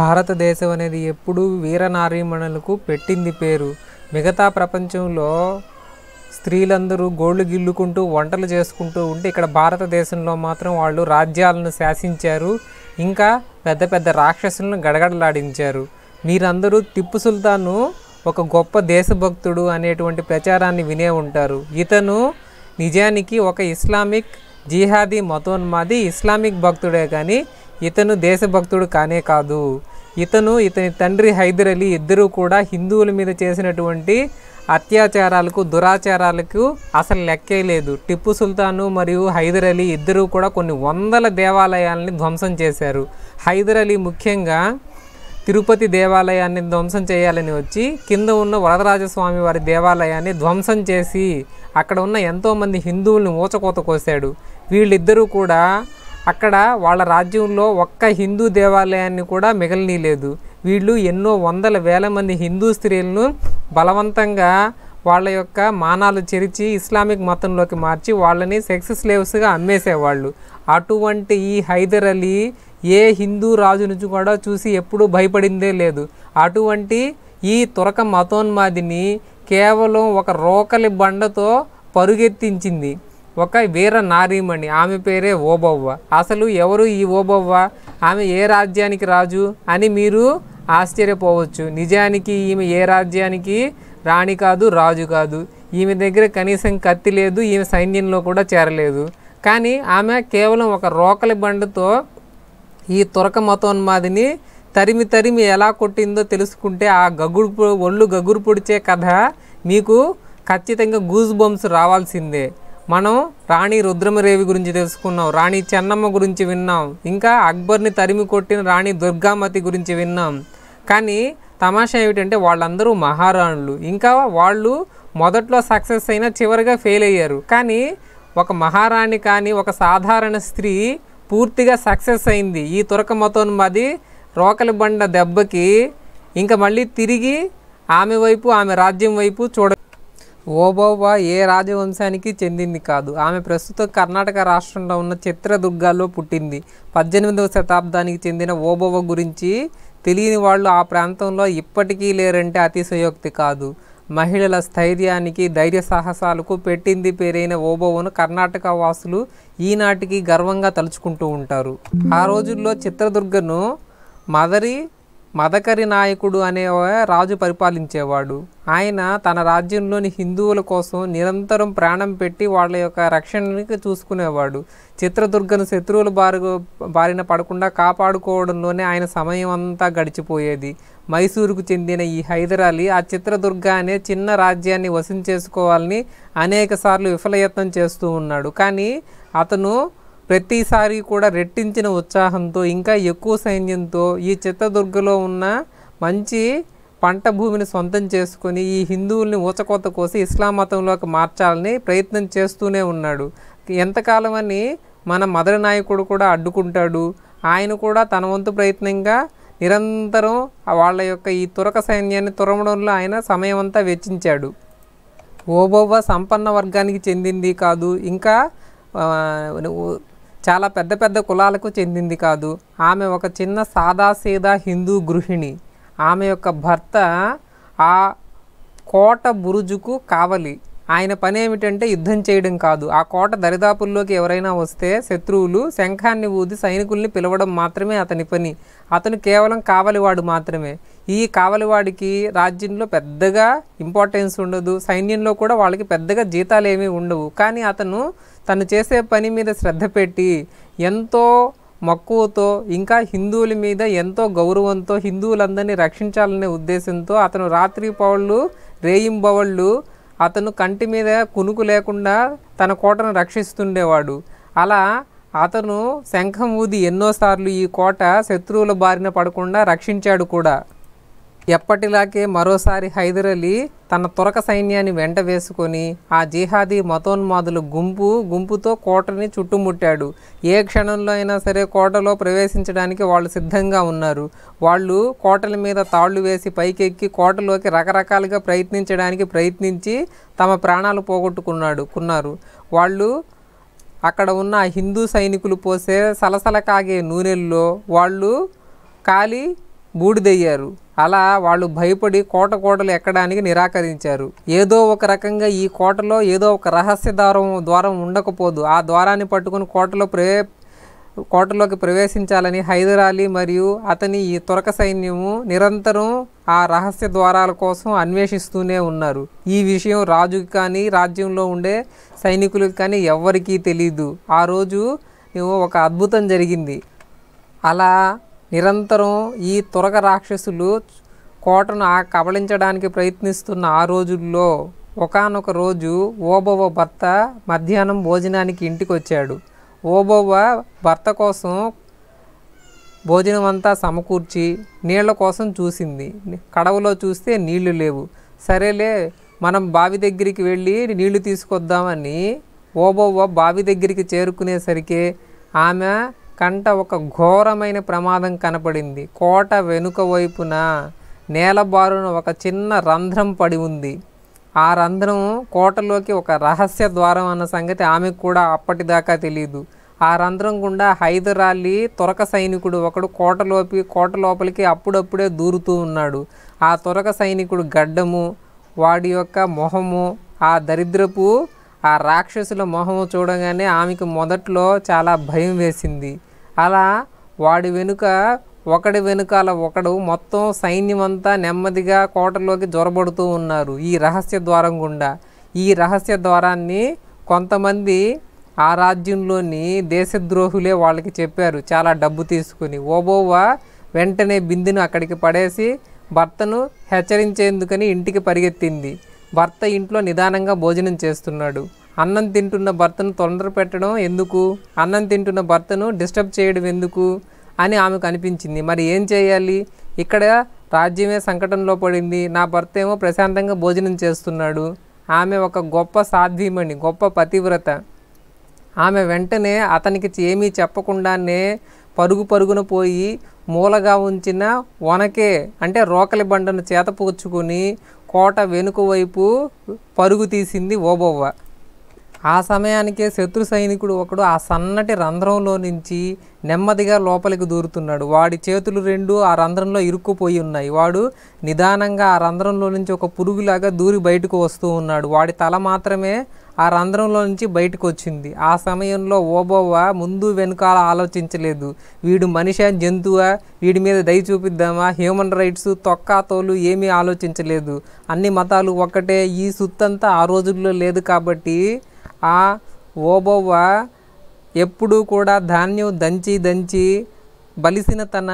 భారతదేశం అనేది ఎప్పుడూ వీరనారీమణులకు పెట్టింది పేరు మిగతా ప్రపంచంలో స్త్రీలందరూ గోళ్ళు గిల్లుకుంటూ వంటలు చేసుకుంటూ ఉంటే ఇక్కడ భారతదేశంలో మాత్రం వాళ్ళు రాజ్యాలను శాసించారు ఇంకా పెద్ద పెద్ద రాక్షసులను గడగడలాడించారు మీరందరూ టిప్పు సుల్తాను ఒక గొప్ప దేశభక్తుడు అనేటువంటి ప్రచారాన్ని వినే ఉంటారు ఇతను నిజానికి ఒక ఇస్లామిక్ జిహాదీ మతోన్మాది ఇస్లామిక్ భక్తుడే కానీ ఇతను దేశభక్తుడు కానే కాదు ఇతను ఇతని తండ్రి హైదర్ అలీ ఇద్దరూ కూడా హిందువుల మీద చేసినటువంటి అత్యాచారాలకు దురాచారాలకు అసలు లెక్కే లేదు టిప్పు సుల్తాను మరియు హైదర్ అలీ ఇద్దరూ కూడా కొన్ని వందల దేవాలయాలని ధ్వంసం చేశారు హైదర్ అలీ ముఖ్యంగా తిరుపతి దేవాలయాన్ని ధ్వంసం చేయాలని వచ్చి కింద ఉన్న వరదరాజస్వామి వారి దేవాలయాన్ని ధ్వంసం చేసి అక్కడ ఉన్న ఎంతోమంది హిందువుల్ని ఊచకోత కోశాడు వీళ్ళిద్దరూ కూడా అక్కడ వాళ్ళ రాజ్యంలో ఒక్క హిందూ దేవాలయాన్ని కూడా మిగలనీయలేదు వీళ్ళు ఎన్నో వందల వేల మంది హిందూ స్త్రీలను బలవంతంగా వాళ్ళ యొక్క మానాలు చెరిచి ఇస్లామిక్ మతంలోకి మార్చి వాళ్ళని సెక్స్ స్లేవ్స్గా అమ్మేసేవాళ్ళు అటువంటి ఈ హైదర్ అలీ ఏ హిందూ రాజు నుంచి కూడా చూసి ఎప్పుడూ భయపడిందే లేదు అటువంటి ఈ తురక మతోన్మాదిని కేవలం ఒక రోకలి బండతో పరుగెత్తించింది ఒక వీర నారీమణి ఆమె పేరే ఓబవ్వ అసలు ఎవరు ఈ ఓబవ్వ ఆమె ఏ రాజ్యానికి రాజు అని మీరు ఆశ్చర్యపోవచ్చు నిజానికి ఈమె ఏ రాజ్యానికి రాణి కాదు రాజు కాదు ఈమె దగ్గర కనీసం కత్తి లేదు ఈమె సైన్యంలో కూడా చేరలేదు కానీ ఆమె కేవలం ఒక రోకలి బండతో ఈ తురక మతోన్మాదిని తరిమి తరిమి ఎలా కొట్టిందో తెలుసుకుంటే ఆ గగురు ఒళ్ళు గగురు పొడిచే కథ మీకు ఖచ్చితంగా గూజ్ బంప్స్ రావాల్సిందే మనం రాణి రుద్రమరేవి గురించి తెలుసుకున్నాం రాణి చెన్నమ్మ గురించి విన్నాం ఇంకా అక్బర్ని తరిమి కొట్టిన రాణి దుర్గామతి గురించి విన్నాం కానీ తమాషా ఏమిటంటే వాళ్ళందరూ మహారాణులు ఇంకా వాళ్ళు మొదట్లో సక్సెస్ అయినా చివరిగా ఫెయిల్ అయ్యారు కానీ ఒక మహారాణి కానీ ఒక సాధారణ స్త్రీ పూర్తిగా సక్సెస్ అయింది ఈ తురక మాది రోకలి బండ దెబ్బకి ఇంకా మళ్ళీ తిరిగి ఆమె వైపు ఆమె రాజ్యం వైపు చూడ ఓబవ్వ ఏ రాజవంశానికి చెందింది కాదు ఆమె ప్రస్తుతం కర్ణాటక రాష్ట్రంలో ఉన్న చిత్రదుర్గాలో పుట్టింది పద్దెనిమిదవ శతాబ్దానికి చెందిన ఓబవ్వ గురించి తెలియని వాళ్ళు ఆ ప్రాంతంలో ఇప్పటికీ లేరంటే అతిశయోక్తి కాదు మహిళల స్థైర్యానికి ధైర్య సాహసాలకు పెట్టింది పేరైన ఓబోవను కర్ణాటక వాసులు ఈనాటికి గర్వంగా తలుచుకుంటూ ఉంటారు ఆ రోజుల్లో చిత్రదుర్గను మదరి మదకరి నాయకుడు అనే రాజు పరిపాలించేవాడు ఆయన తన రాజ్యంలోని హిందువుల కోసం నిరంతరం ప్రాణం పెట్టి వాళ్ళ యొక్క రక్షణకి చూసుకునేవాడు చిత్రదుర్గను శత్రువుల బారి బారిన పడకుండా కాపాడుకోవడంలోనే ఆయన సమయం అంతా గడిచిపోయేది మైసూరుకు చెందిన ఈ అలీ ఆ చిత్రదుర్గ అనే చిన్న రాజ్యాన్ని వశం చేసుకోవాలని అనేకసార్లు విఫలయత్నం చేస్తూ ఉన్నాడు కానీ అతను ప్రతిసారి కూడా రెట్టించిన ఉత్సాహంతో ఇంకా ఎక్కువ సైన్యంతో ఈ చిత్తదుర్గలో ఉన్న మంచి పంట భూమిని సొంతం చేసుకొని ఈ హిందువుల్ని ఊచకోత కోసి ఇస్లాం మతంలోకి మార్చాలని ప్రయత్నం చేస్తూనే ఉన్నాడు ఎంతకాలం అని మన మదర నాయకుడు కూడా అడ్డుకుంటాడు ఆయన కూడా తన వంతు ప్రయత్నంగా నిరంతరం వాళ్ళ యొక్క ఈ తురక సైన్యాన్ని తురమడంలో ఆయన సమయం అంతా వెచ్చించాడు ఓబోవ సంపన్న వర్గానికి చెందింది కాదు ఇంకా చాలా పెద్ద పెద్ద కులాలకు చెందింది కాదు ఆమె ఒక చిన్న సాదాసీదా హిందూ గృహిణి ఆమె యొక్క భర్త ఆ కోట బురుజుకు కావలి ఆయన పని ఏమిటంటే యుద్ధం చేయడం కాదు ఆ కోట దరిదాపుల్లోకి ఎవరైనా వస్తే శత్రువులు శంఖాన్ని ఊది సైనికుల్ని పిలవడం మాత్రమే అతని పని అతను కేవలం కావలివాడు మాత్రమే ఈ కావలివాడికి రాజ్యంలో పెద్దగా ఇంపార్టెన్స్ ఉండదు సైన్యంలో కూడా వాళ్ళకి పెద్దగా జీతాలు ఏమీ ఉండవు కానీ అతను తను చేసే పని మీద శ్రద్ధ పెట్టి ఎంతో మక్కువతో ఇంకా హిందువుల మీద ఎంతో గౌరవంతో హిందువులందరినీ రక్షించాలనే ఉద్దేశంతో అతను రాత్రి పౌళ్ళు రేయింబవళ్ళు అతను కంటి మీద కునుకు లేకుండా తన కోటను రక్షిస్తుండేవాడు అలా అతను శంఖం ఊది ఎన్నోసార్లు ఈ కోట శత్రువుల బారిన పడకుండా రక్షించాడు కూడా ఎప్పటిలాగే మరోసారి హైదర్ అలీ తన తురక సైన్యాన్ని వెంట వేసుకొని ఆ జిహాదీ మతోన్మాదుల గుంపు గుంపుతో కోటని చుట్టుముట్టాడు ఏ క్షణంలో అయినా సరే కోటలో ప్రవేశించడానికి వాళ్ళు సిద్ధంగా ఉన్నారు వాళ్ళు కోటల మీద తాళ్ళు వేసి పైకెక్కి కోటలోకి రకరకాలుగా ప్రయత్నించడానికి ప్రయత్నించి తమ ప్రాణాలు పోగొట్టుకున్నాడు కున్నారు వాళ్ళు అక్కడ ఉన్న హిందూ సైనికులు పోసే సలసల కాగే నూనెల్లో వాళ్ళు కాలి బూడిదయ్యారు అలా వాళ్ళు భయపడి కోట కోటలు ఎక్కడానికి నిరాకరించారు ఏదో ఒక రకంగా ఈ కోటలో ఏదో ఒక రహస్య ద్వారం ద్వారం ఉండకపోదు ఆ ద్వారాన్ని పట్టుకుని కోటలో ప్రే కోటలోకి ప్రవేశించాలని హైదర్ అలీ మరియు అతని ఈ తురక సైన్యము నిరంతరం ఆ రహస్య ద్వారాల కోసం అన్వేషిస్తూనే ఉన్నారు ఈ విషయం రాజుకి కానీ రాజ్యంలో ఉండే సైనికులకు కానీ ఎవ్వరికీ తెలీదు ఆ రోజు ఒక అద్భుతం జరిగింది అలా నిరంతరం ఈ తురగ రాక్షసులు కోటను కబళించడానికి ప్రయత్నిస్తున్న ఆ రోజుల్లో ఒకనొక రోజు ఓబవ భర్త మధ్యాహ్నం భోజనానికి ఇంటికి వచ్చాడు ఓబవ భర్త కోసం భోజనం అంతా సమకూర్చి నీళ్ల కోసం చూసింది కడవలో చూస్తే నీళ్లు లేవు సరేలే మనం బావి దగ్గరికి వెళ్ళి నీళ్లు తీసుకొద్దామని ఓబవ్వ బావి దగ్గరికి చేరుకునేసరికి ఆమె కంట ఒక ఘోరమైన ప్రమాదం కనపడింది కోట వెనుక వైపున నేలబారున ఒక చిన్న రంధ్రం పడి ఉంది ఆ రంధ్రం కోటలోకి ఒక రహస్య ద్వారం అన్న సంగతి ఆమెకు కూడా అప్పటిదాకా తెలియదు ఆ రంధ్రం గుండా హైదరాలి తొరక సైనికుడు ఒకడు కోటలోపి కోట లోపలికి అప్పుడప్పుడే దూరుతూ ఉన్నాడు ఆ తొరక సైనికుడు గడ్డము వాడి యొక్క మొహము ఆ దరిద్రపు ఆ రాక్షసుల మొహము చూడగానే ఆమెకు మొదట్లో చాలా భయం వేసింది అలా వాడి వెనుక ఒకడి వెనుకాల ఒకడు మొత్తం సైన్యమంతా నెమ్మదిగా కోటలోకి జొరబడుతూ ఉన్నారు ఈ రహస్య ద్వారం గుండా ఈ రహస్య ద్వారాన్ని కొంతమంది ఆ రాజ్యంలోని దేశద్రోహులే వాళ్ళకి చెప్పారు చాలా డబ్బు తీసుకుని ఓబోవా వెంటనే బిందును అక్కడికి పడేసి భర్తను హెచ్చరించేందుకని ఇంటికి పరిగెత్తింది భర్త ఇంట్లో నిదానంగా భోజనం చేస్తున్నాడు అన్నం తింటున్న భర్తను తొందర పెట్టడం ఎందుకు అన్నం తింటున్న భర్తను డిస్టర్బ్ చేయడం ఎందుకు అని ఆమెకు అనిపించింది మరి ఏం చేయాలి ఇక్కడ రాజ్యమే సంకటంలో పడింది నా భర్త ఏమో ప్రశాంతంగా భోజనం చేస్తున్నాడు ఆమె ఒక గొప్ప సాధ్వీమణి గొప్ప పతివ్రత ఆమె వెంటనే అతనికి ఏమీ చెప్పకుండానే పరుగు పరుగున పోయి మూలగా ఉంచిన వనకే అంటే రోకలి బండను చేతపూర్చుకుని కోట వెనుక వైపు పరుగు తీసింది ఓబవ్వ ఆ సమయానికే శత్రు సైనికుడు ఒకడు ఆ సన్నటి రంధ్రంలో నుంచి నెమ్మదిగా లోపలికి దూరుతున్నాడు వాడి చేతులు రెండు ఆ రంధ్రంలో ఇరుక్కుపోయి ఉన్నాయి వాడు నిదానంగా ఆ రంధ్రంలో నుంచి ఒక పురుగులాగా దూరి బయటకు వస్తూ ఉన్నాడు వాడి తల మాత్రమే ఆ రంధ్రంలో నుంచి బయటకు వచ్చింది ఆ సమయంలో ఓబోవ ముందు వెనుకాల ఆలోచించలేదు వీడు మనిషి జంతువా వీడి మీద దయ చూపిద్దామా హ్యూమన్ రైట్స్ తోలు ఏమీ ఆలోచించలేదు అన్ని మతాలు ఒక్కటే ఈ సుత్తంతా ఆ రోజుల్లో లేదు కాబట్టి ఆ ఓబవ్వ ఎప్పుడూ కూడా ధాన్యం దంచి దంచి బలిసిన తన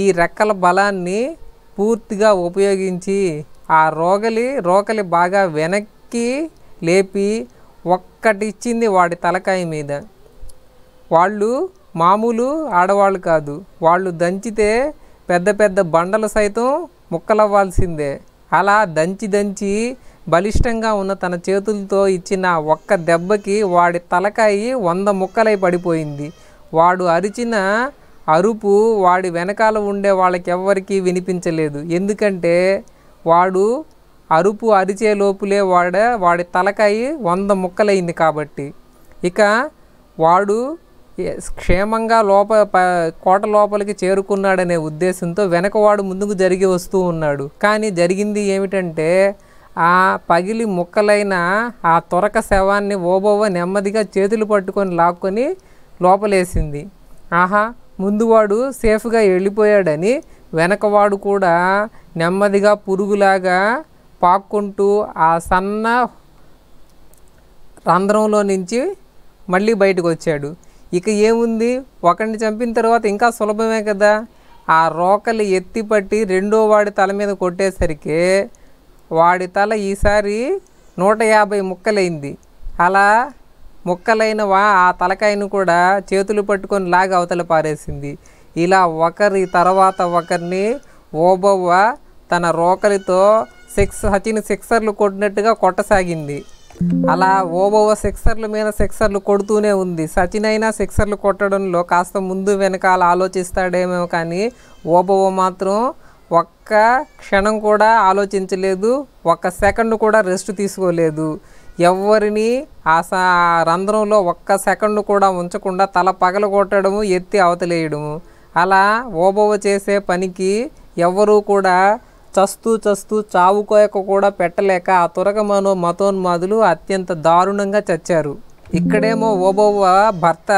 ఈ రెక్కల బలాన్ని పూర్తిగా ఉపయోగించి ఆ రోగలి రోకలి బాగా వెనక్కి లేపి ఒక్కటిచ్చింది వాడి తలకాయ మీద వాళ్ళు మామూలు ఆడవాళ్ళు కాదు వాళ్ళు దంచితే పెద్ద పెద్ద బండలు సైతం ముక్కలవ్వాల్సిందే అలా దంచి దంచి బలిష్టంగా ఉన్న తన చేతులతో ఇచ్చిన ఒక్క దెబ్బకి వాడి తలకాయి వంద ముక్కలై పడిపోయింది వాడు అరిచిన అరుపు వాడి వెనకాల ఉండే వాళ్ళకి ఎవ్వరికీ వినిపించలేదు ఎందుకంటే వాడు అరుపు అరిచే లోపులే వాడ వాడి తలకాయి వంద ముక్కలైంది కాబట్టి ఇక వాడు క్షేమంగా లోప కోట లోపలికి చేరుకున్నాడనే ఉద్దేశంతో వెనకవాడు ముందుకు జరిగి వస్తూ ఉన్నాడు కానీ జరిగింది ఏమిటంటే ఆ పగిలి ముక్కలైన ఆ తొరక శవాన్ని ఓబోవ నెమ్మదిగా చేతులు పట్టుకొని లాక్కొని లోపలేసింది ఆహా ముందువాడు సేఫ్గా వెళ్ళిపోయాడని వెనకవాడు కూడా నెమ్మదిగా పురుగులాగా పాక్కుంటూ ఆ సన్న రంధ్రంలో నుంచి మళ్ళీ బయటకు వచ్చాడు ఇక ఏముంది ఒకరిని చంపిన తర్వాత ఇంకా సులభమే కదా ఆ రోకలి ఎత్తిపట్టి రెండో వాడి తల మీద కొట్టేసరికి వాడి తల ఈసారి నూట యాభై ముక్కలైంది అలా ముక్కలైన వా ఆ తలకాయను కూడా చేతులు పట్టుకొని లాగి అవతల పారేసింది ఇలా ఒకరి తర్వాత ఒకరిని ఓబవ్వ తన రోకలితో సిక్స్ హచిని సిక్సర్లు కొట్టినట్టుగా కొట్టసాగింది అలా ఓబవ్వ సిక్సర్ల మీద సిక్సర్లు కొడుతూనే ఉంది సచిన్ అయినా సిక్సర్లు కొట్టడంలో కాస్త ముందు వెనకాల ఆలోచిస్తాడేమో కానీ ఓబవ్వ మాత్రం ఒక్క క్షణం కూడా ఆలోచించలేదు ఒక్క సెకండ్ కూడా రెస్ట్ తీసుకోలేదు ఎవరిని ఆ రంధ్రంలో ఒక్క సెకండ్ కూడా ఉంచకుండా తల పగల కొట్టడము ఎత్తి అవతలేయడము అలా ఓబోవ చేసే పనికి ఎవరూ కూడా చస్తూ చస్తూ చావుకోయక కూడా పెట్టలేక ఆ తురగ మనో మతోన్మాదులు అత్యంత దారుణంగా చచ్చారు ఇక్కడేమో ఓబవ్వ భర్త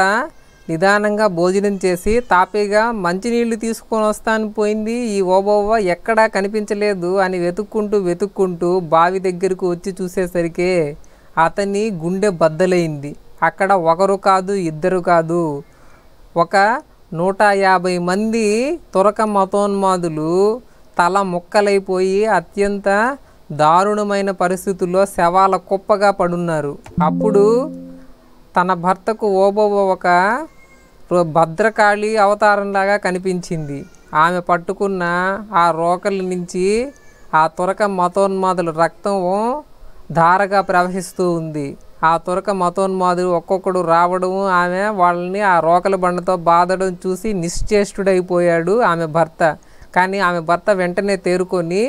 నిదానంగా భోజనం చేసి తాపీగా మంచినీళ్లు తీసుకొని వస్తాను పోయింది ఈ ఓబవ్వ ఎక్కడా కనిపించలేదు అని వెతుక్కుంటూ వెతుక్కుంటూ బావి దగ్గరకు వచ్చి చూసేసరికి అతని గుండె బద్దలైంది అక్కడ ఒకరు కాదు ఇద్దరు కాదు ఒక నూట యాభై మంది తురక మతోన్మాదులు తల ముక్కలైపోయి అత్యంత దారుణమైన పరిస్థితుల్లో శవాల కుప్పగా పడున్నారు అప్పుడు తన భర్తకు ఓబవ్వ ఒక భద్రకాళి అవతారంలాగా కనిపించింది ఆమె పట్టుకున్న ఆ రోకలి నుంచి ఆ తురక మతోన్మాదుల రక్తం ధారగా ప్రవహిస్తూ ఉంది ఆ తురక మతోన్మాదులు ఒక్కొక్కడు రావడం ఆమె వాళ్ళని ఆ రోకల బండతో బాధడం చూసి నిశ్చేష్టుడైపోయాడు ఆమె భర్త కానీ ఆమె భర్త వెంటనే తేరుకొని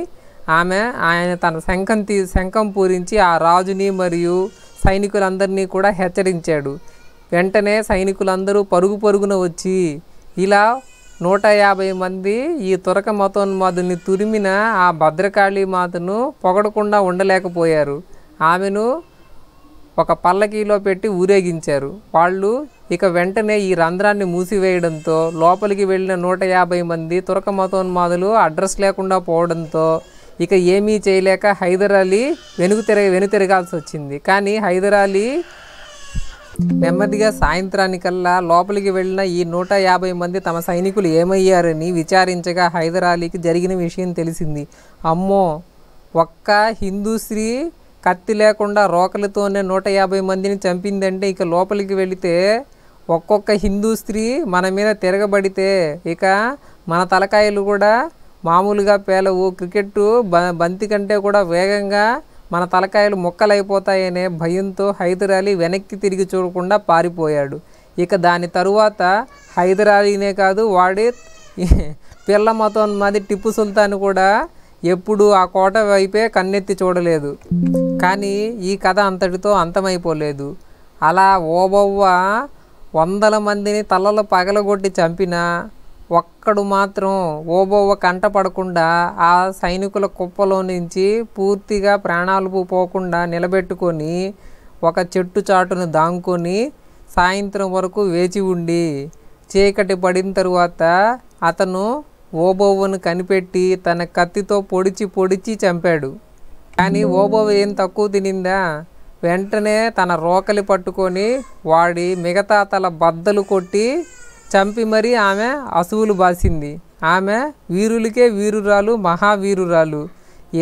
ఆమె ఆయన తన శంఖం తీ శంఖం పూరించి ఆ రాజుని మరియు సైనికులందరినీ కూడా హెచ్చరించాడు వెంటనే సైనికులందరూ పరుగు పరుగున వచ్చి ఇలా నూట యాభై మంది ఈ తురక మతోన్మాదుని తురిమిన ఆ భద్రకాళి మాతను పొగడకుండా ఉండలేకపోయారు ఆమెను ఒక పల్లకీలో పెట్టి ఊరేగించారు వాళ్ళు ఇక వెంటనే ఈ రంధ్రాన్ని మూసివేయడంతో లోపలికి వెళ్ళిన నూట యాభై మంది తురక మతోన్మాదులు అడ్రస్ లేకుండా పోవడంతో ఇక ఏమీ చేయలేక హైదర్ అలీ వెనుక తిరగ వెనుతిరగాల్సి వచ్చింది కానీ హైదర్ అలీ నెమ్మదిగా సాయంత్రానికల్లా లోపలికి వెళ్లిన ఈ నూట యాభై మంది తమ సైనికులు ఏమయ్యారని విచారించగా హైదర్ అలీకి జరిగిన విషయం తెలిసింది అమ్మో ఒక్క హిందూశ్రీ కత్తి లేకుండా రోకలితోనే నూట యాభై మందిని చంపిందంటే ఇక లోపలికి వెళితే ఒక్కొక్క హిందూ స్త్రీ మన మీద తిరగబడితే ఇక మన తలకాయలు కూడా మామూలుగా పేలవు క్రికెట్ బ బంతి కంటే కూడా వేగంగా మన తలకాయలు మొక్కలైపోతాయనే భయంతో హైదరాలీ వెనక్కి తిరిగి చూడకుండా పారిపోయాడు ఇక దాని తరువాత హైదరాలీనే కాదు వాడి పిల్ల మతం మాది టిప్పు సుల్తాన్ కూడా ఎప్పుడు ఆ కోట వైపే కన్నెత్తి చూడలేదు కానీ ఈ కథ అంతటితో అంతమైపోలేదు అలా ఓబవ్వ వందల మందిని తలలు పగలగొట్టి చంపినా ఒక్కడు మాత్రం ఓబోవ కంట పడకుండా ఆ సైనికుల కుప్పలో నుంచి పూర్తిగా ప్రాణాలు పోకుండా నిలబెట్టుకొని ఒక చెట్టు చాటును దాంకొని సాయంత్రం వరకు వేచి ఉండి చీకటి పడిన తరువాత అతను ఓబోవను కనిపెట్టి తన కత్తితో పొడిచి పొడిచి చంపాడు కానీ ఓబోవ ఏం తక్కువ తినిందా వెంటనే తన రోకలి పట్టుకొని వాడి మిగతా తల బద్దలు కొట్టి చంపి మరీ ఆమె అసువులు బాసింది ఆమె వీరులకే వీరురాలు మహావీరురాలు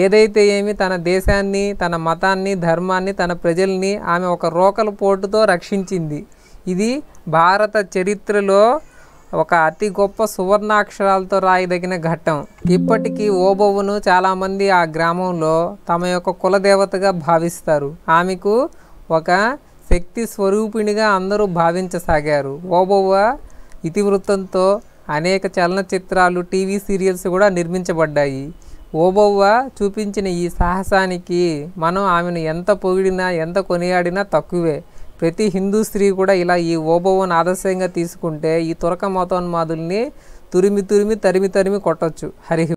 ఏదైతే ఏమి తన దేశాన్ని తన మతాన్ని ధర్మాన్ని తన ప్రజల్ని ఆమె ఒక రోకల పోటుతో రక్షించింది ఇది భారత చరిత్రలో ఒక అతి గొప్ప సువర్ణాక్షరాలతో రాయదగిన ఘట్టం ఇప్పటికీ ఓబవ్వను చాలామంది ఆ గ్రామంలో తమ యొక్క కులదేవతగా భావిస్తారు ఆమెకు ఒక శక్తి స్వరూపిణిగా అందరూ భావించసాగారు ఓబవ్వ ఇతివృత్తంతో అనేక చలనచిత్రాలు టీవీ సీరియల్స్ కూడా నిర్మించబడ్డాయి ఓబవ్వ చూపించిన ఈ సాహసానికి మనం ఆమెను ఎంత పొగిడినా ఎంత కొనియాడినా తక్కువే ప్రతి హిందూ స్త్రీ కూడా ఇలా ఈ ఓబవ్వను ఆదర్శంగా తీసుకుంటే ఈ తురక మతోన్మాదుల్ని తురిమి తురిమి తరిమి తరిమి కొట్టచ్చు హరి